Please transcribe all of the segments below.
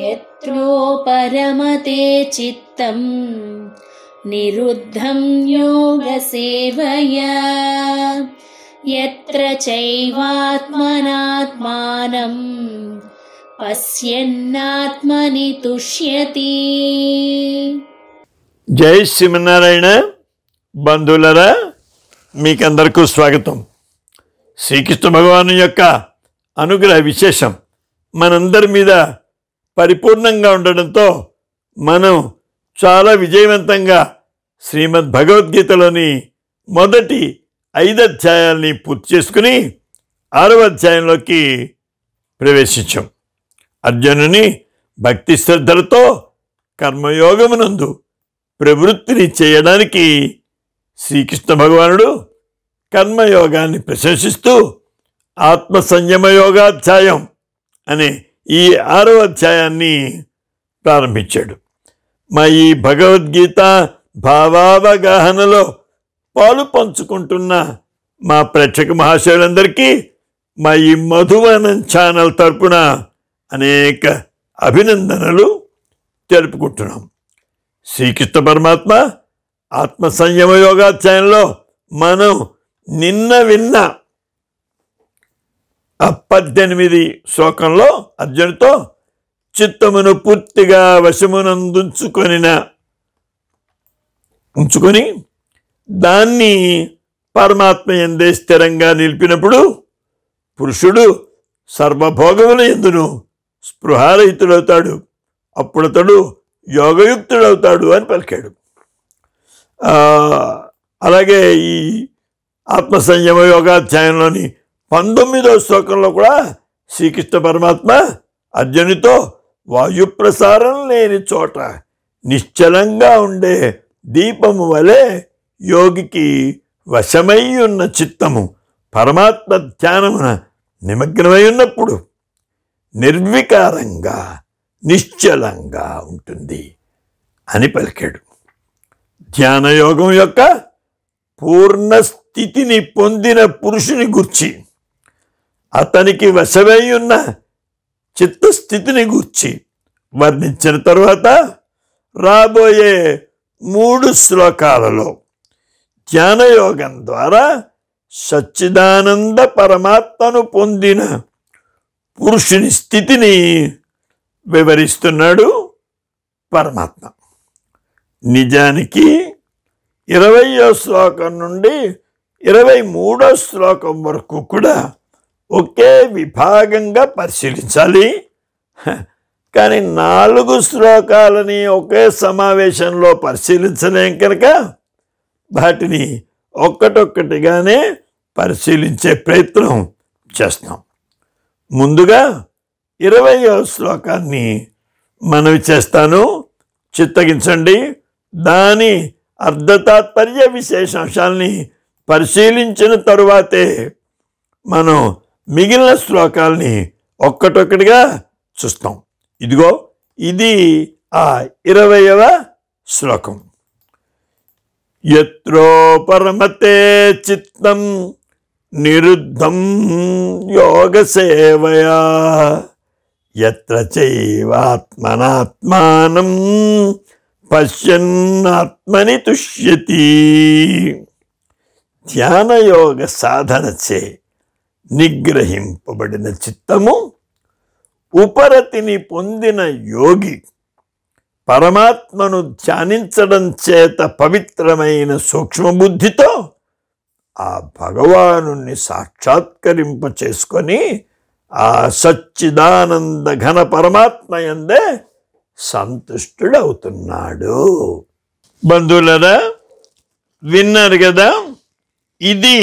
यत्रो చిత్తం నిరుద్ధం యోగ योगसेवया यत्र चैवात्मनात्मानम् పశ్యన్నాత్మని తుష్యతి జై శ్రీమన్నారాయణ బంధువులరా మీకందరికీ స్వాగతం శ్రీకృష్ణ భగవాను యొక్క అనుగ్రహ విశేషం మనందరి మీద పరిపూర్ణంగా ఉండడంతో మనం చాలా విజయవంతంగా శ్రీమద్ భగవద్గీతలోని మొదటి ఐదు అధ్యాయాల్ని పూర్తి చేసుకుని ఆరవ అధ్యాయంలోకి ప్రవేశించాం అర్జునుని భక్తి శ్రద్ధలతో కర్మయోగమునందు ప్రవృత్తిని చేయడానికి శ్రీకృష్ణ భగవానుడు కర్మయోగాన్ని ప్రశంసిస్తూ ఆత్మ సంయమ యోగాధ్యాయం అనే ఈ ఆరో అధ్యాయాన్ని ప్రారంభించాడు మా ఈ భగవద్గీత భావావగాహనలో పాలు పంచుకుంటున్న మా ప్రేక్షక మహాశయులందరికీ మా ఈ మధువనం ఛానల్ తరపున అనేక అభినందనలు తెలుపుకుంటున్నాం శ్రీకృష్ణ పరమాత్మ ఆత్మ సంయమ యోగాధ్యాయంలో మనం నిన్న విన్న పద్దెనిమిది శ్లోకంలో అర్జునుతో చిత్తమును పూర్తిగా వశమునందుంచుకొనిన ఉంచుకొని దాన్ని పరమాత్మ ఎందే స్థిరంగా నిలిపినప్పుడు పురుషుడు సర్వభోగముల ఎందును స్పృహారహితుడవుతాడు అప్పుడతడు యోగయుక్తుడవుతాడు అని పలికాడు అలాగే ఈ ఆత్మ సంయమ యోగాధ్యాయంలోని పంతొమ్మిదవ శ్లోకంలో కూడా శ్రీకృష్ణ పరమాత్మ అర్జునితో వాయుప్రసారం లేని చోట నిశ్చలంగా ఉండే దీపము వలె యోగికి వశమై ఉన్న చిత్తము పరమాత్మ ధ్యానమున నిమగ్నమై ఉన్నప్పుడు నిర్వికారంగా నిశ్చలంగా ఉంటుంది అని పలికాడు ధ్యానయోగం యొక్క పూర్ణ స్థితిని పొందిన పురుషుని గుర్చి అతనికి వశమై ఉన్న చిత్తస్థితిని గూర్చి వర్ణించిన తర్వాత రాబోయే మూడు శ్లోకాలలో ధ్యానయోగం ద్వారా సచ్చిదానంద పరమాత్మను పొందిన పురుషుని స్థితిని వివరిస్తున్నాడు పరమాత్మ నిజానికి ఇరవయో శ్లోకం నుండి ఇరవై మూడో శ్లోకం వరకు కూడా ఒకే విభాగంగా పరిశీలించాలి కానీ నాలుగు శ్లోకాలని ఒకే సమావేశంలో పరిశీలించలేం కనుక వాటిని ఒక్కటొక్కటిగానే పరిశీలించే ప్రయత్నం చేస్తాం ముందుగా ఇరవయో శ్లోకాన్ని మనవి చేస్తాను చిత్తగించండి దాని అర్ధతాత్పర్య విశేషాంశాల్ని పరిశీలించిన తరువాతే మనం మిగిలిన శ్లోకాల్ని ఒక్కటొక్కటిగా చూస్తాం ఇదిగో ఇది ఆ ఇరవయవ శ్లోకం ఎత్రో పరమతే చిత్తం నిరుద్ధం యోగ సేవయా ఎత్ర చైవాత్మనాత్మానం పశ్యన్నాత్మని తుష్యతి ధ్యానయోగ సాధనచే నిగ్రహింపబడిన చిత్తము ఉపరతిని పొందిన యోగి పరమాత్మను ధ్యానించడం చేత పవిత్రమైన సూక్ష్మబుద్ధితో ఆ భగవాను సాక్షాత్కరింప చేసుకొని ఆ సచ్చిదానంద ఘన పరమాత్మ ఎందే సంతుష్టుడవుతున్నాడు బంధువులరా విన్నారు కదా ఇది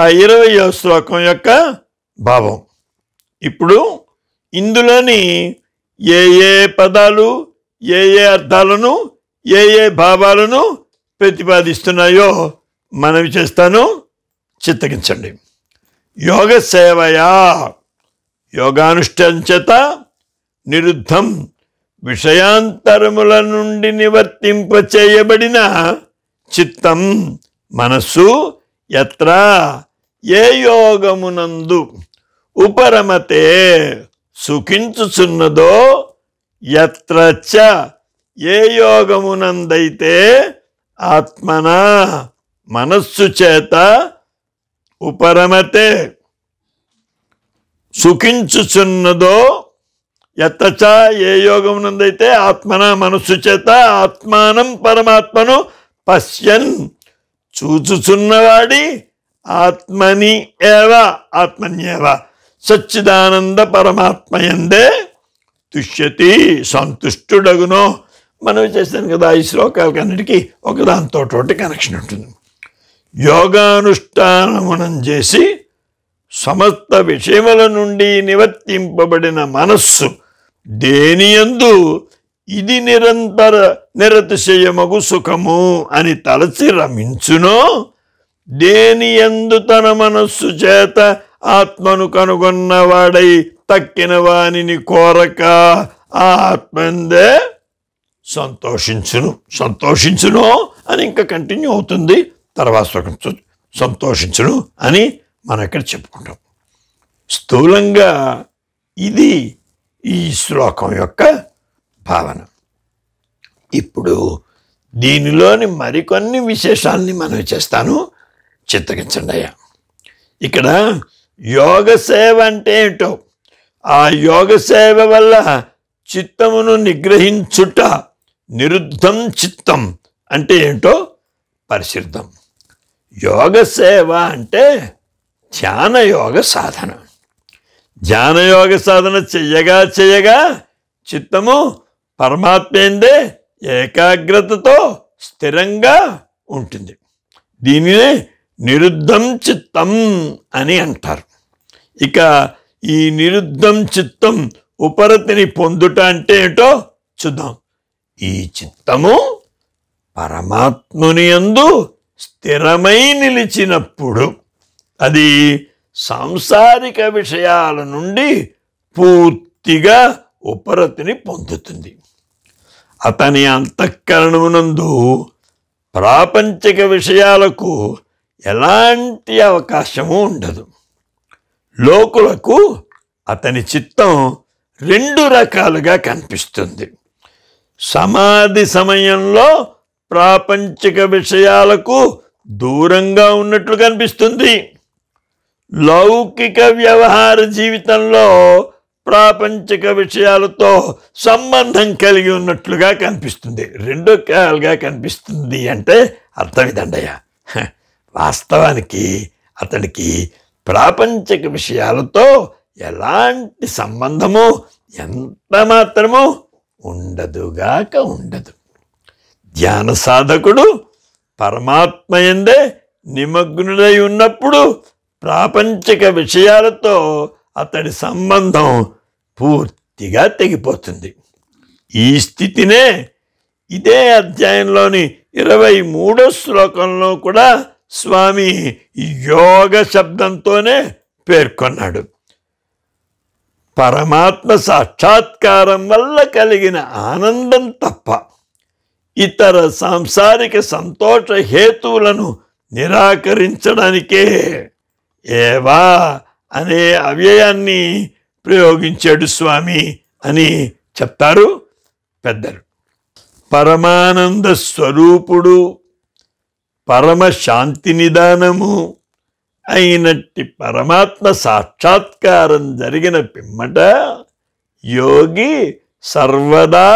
ఆ ఇరవై శ్లోకం యొక్క భావం ఇప్పుడు ఇందులోని ఏ ఏ పదాలు ఏ ఏ అర్థాలను ఏ ఏ భావాలను ప్రతిపాదిస్తున్నాయో మనవి చేస్తాను చిత్తగించండి యోగ సేవయా యోగానుష్ఠానం చేత నిరుద్ధం విషయాంతరముల నుండి నివర్తింప చేయబడిన చిత్తం మనస్సు ఎత్ర ఏ యోగమునందు ఉపరమతే సుఖించుచున్నదో ఎత్రచ ఏ యోగమునందైతే ఆత్మన మనస్సు చేత ఉపరమతే సుఖించుచున్నదో ఎత్తచ ఏ యోగమునందైతే ఆత్మన మనస్సు చేత ఆత్మానం పరమాత్మను పశ్యన్ చూచుచున్నవాడి ఆత్మని ఏవా ఆత్మన్యేవా సచ్చిదానంద ఎందే తుష్యతి సంతుష్టుడగును మనం చేస్తాను కదా ఈ శ్లోకాలకన్నిటికీ ఒకదాంతో ఒకటి కనెక్షన్ ఉంటుంది యోగానుష్ఠానమునం చేసి సమస్త విషయముల నుండి నివర్తింపబడిన మనస్సు దేనియందు ఇది నిరంతర నిరతిశయమగు సుఖము అని తలచి రమించునో దేని ఎందు తన మనస్సు చేత ఆత్మను కనుగొన్నవాడై తక్కిన వానిని కోరక ఆ ఆత్మందే సంతోషించును సంతోషించును అని ఇంకా కంటిన్యూ అవుతుంది తర్వాత సంతోషించును అని మనం ఇక్కడ చెప్పుకుంటాం స్థూలంగా ఇది ఈ శ్లోకం యొక్క భావన ఇప్పుడు దీనిలోని మరికొన్ని విశేషాలని మనం చేస్తాను చిత్తగించండి అయ్యా ఇక్కడ యోగ సేవ అంటే ఏంటో ఆ యోగ సేవ వల్ల చిత్తమును నిగ్రహించుట నిరుద్ధం చిత్తం అంటే ఏంటో పరిశుద్ధం యోగ సేవ అంటే ధ్యానయోగ సాధన ధ్యానయోగ సాధన చెయ్యగా చెయ్యగా చిత్తము పరమాత్మేందే ఏకాగ్రతతో స్థిరంగా ఉంటుంది దీనినే నిరుద్ధం చిత్తం అని అంటారు ఇక ఈ నిరుద్ధం చిత్తం ఉపరతిని పొందుట అంటే ఏంటో చూద్దాం ఈ చిత్తము పరమాత్ముని యందు స్థిరమై నిలిచినప్పుడు అది సాంసారిక విషయాల నుండి పూర్తిగా ఉపరతిని పొందుతుంది అతని అంతఃకరణమునందు ప్రాపంచిక విషయాలకు ఎలాంటి అవకాశము ఉండదు లోకులకు అతని చిత్తం రెండు రకాలుగా కనిపిస్తుంది సమాధి సమయంలో ప్రాపంచిక విషయాలకు దూరంగా ఉన్నట్లు కనిపిస్తుంది లౌకిక వ్యవహార జీవితంలో ప్రాపంచిక విషయాలతో సంబంధం కలిగి ఉన్నట్లుగా కనిపిస్తుంది రెండో కాలుగా కనిపిస్తుంది అంటే అర్థం ఇదండయ్యా వాస్తవానికి అతనికి ప్రాపంచిక విషయాలతో ఎలాంటి సంబంధము ఎంత మాత్రము ఉండదుగాక ఉండదు ధ్యాన సాధకుడు పరమాత్మ ఎందే నిమగ్నుడై ఉన్నప్పుడు ప్రాపంచిక విషయాలతో అతడి సంబంధం పూర్తిగా తెగిపోతుంది ఈ స్థితినే ఇదే అధ్యాయంలోని ఇరవై మూడో శ్లోకంలో కూడా స్వామి యోగ శబ్దంతోనే పేర్కొన్నాడు పరమాత్మ సాక్షాత్కారం వల్ల కలిగిన ఆనందం తప్ప ఇతర సాంసారిక సంతోష హేతువులను నిరాకరించడానికే ఏవా అనే అవ్యయాన్ని ప్రయోగించాడు స్వామి అని చెప్తారు పెద్దలు పరమానంద స్వరూపుడు పరమ శాంతి నిదానము అయినట్టి పరమాత్మ సాక్షాత్కారం జరిగిన పిమ్మట యోగి సర్వదా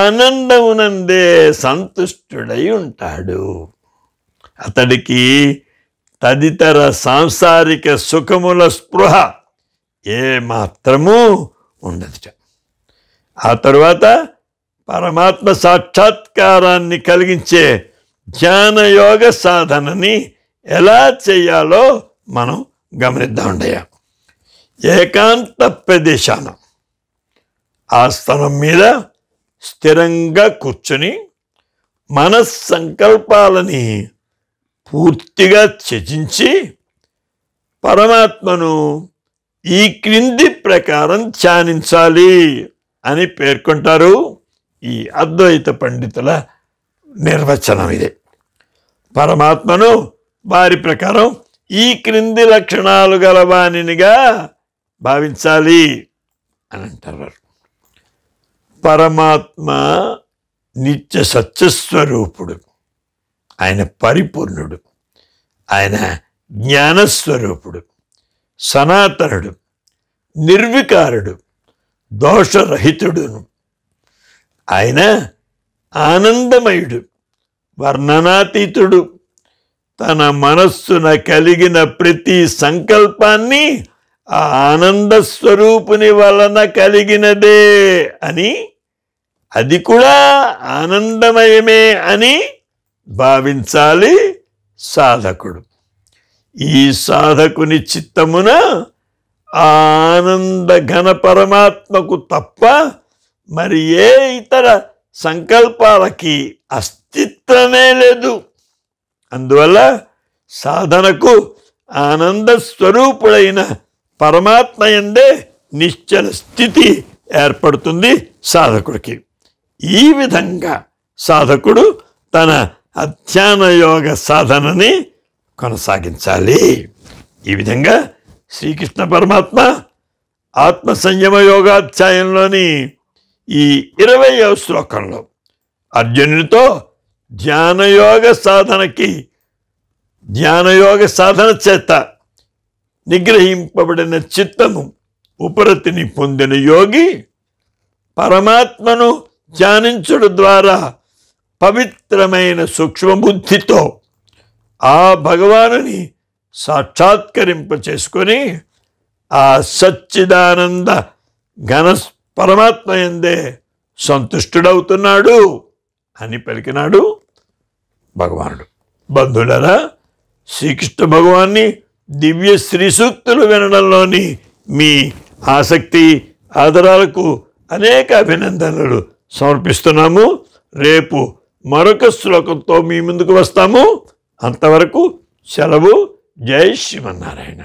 ఆనందమునందే సంతుష్టుడై ఉంటాడు అతడికి తదితర సాంసారిక సుఖముల స్పృహ ఏ మాత్రము ఆ తరువాత పరమాత్మ సాక్షాత్కారాన్ని కలిగించే ధ్యానయోగ సాధనని ఎలా చేయాలో మనం ఉండయా ఏకాంత ప్రదేశాన స్థలం మీద స్థిరంగా కూర్చుని మనస్సంకల్పాలని పూర్తిగా త్యజించి పరమాత్మను ఈ క్రింది ప్రకారం ధ్యానించాలి అని పేర్కొంటారు ఈ అద్వైత పండితుల నిర్వచనం ఇదే పరమాత్మను వారి ప్రకారం ఈ క్రింది లక్షణాలు గలవానినిగా భావించాలి అని అంటారు పరమాత్మ నిత్య సత్యస్వరూపుడు ఆయన పరిపూర్ణుడు ఆయన జ్ఞానస్వరూపుడు సనాతనుడు నిర్వికారుడు దోషరహితుడును ఆయన ఆనందమయుడు వర్ణనాతీతుడు తన మనస్సున కలిగిన ప్రతి సంకల్పాన్ని ఆ ఆనంద స్వరూపుని వలన కలిగినదే అని అది కూడా ఆనందమయమే అని భావించాలి సాధకుడు ఈ సాధకుని చిత్తమున ఆనందఘన పరమాత్మకు తప్ప మరి ఏ ఇతర సంకల్పాలకి అస్తిత్వమే లేదు అందువల్ల సాధనకు ఆనంద స్వరూపుడైన పరమాత్మ ఎందే నిశ్చల స్థితి ఏర్పడుతుంది సాధకుడికి ఈ విధంగా సాధకుడు తన అధ్యాన యోగ సాధనని కొనసాగించాలి ఈ విధంగా శ్రీకృష్ణ పరమాత్మ ఆత్మ సంయమ యోగాధ్యాయంలోని ఈ ఇరవయవ శ్లోకంలో అర్జునుడితో ధ్యానయోగ సాధనకి ధ్యానయోగ సాధన చేత నిగ్రహింపబడిన చిత్తము ఉపరతిని పొందిన యోగి పరమాత్మను ధ్యానించుడు ద్వారా పవిత్రమైన సూక్ష్మబుద్ధితో ఆ భగవానుని సాక్షాత్కరింప చేసుకొని ఆ సచ్చిదానంద ఘన పరమాత్మ ఎందే సంతుష్టుడవుతున్నాడు అని పలికినాడు భగవానుడు బంధులరా శ్రీకృష్ణ భగవాన్ని దివ్య శ్రీ సూక్తులు వినడంలోని మీ ఆసక్తి ఆధారాలకు అనేక అభినందనలు సమర్పిస్తున్నాము రేపు మరొక శ్లోకంతో మీ ముందుకు వస్తాము అంతవరకు సెలవు జై శ్రీమన్నారాయణ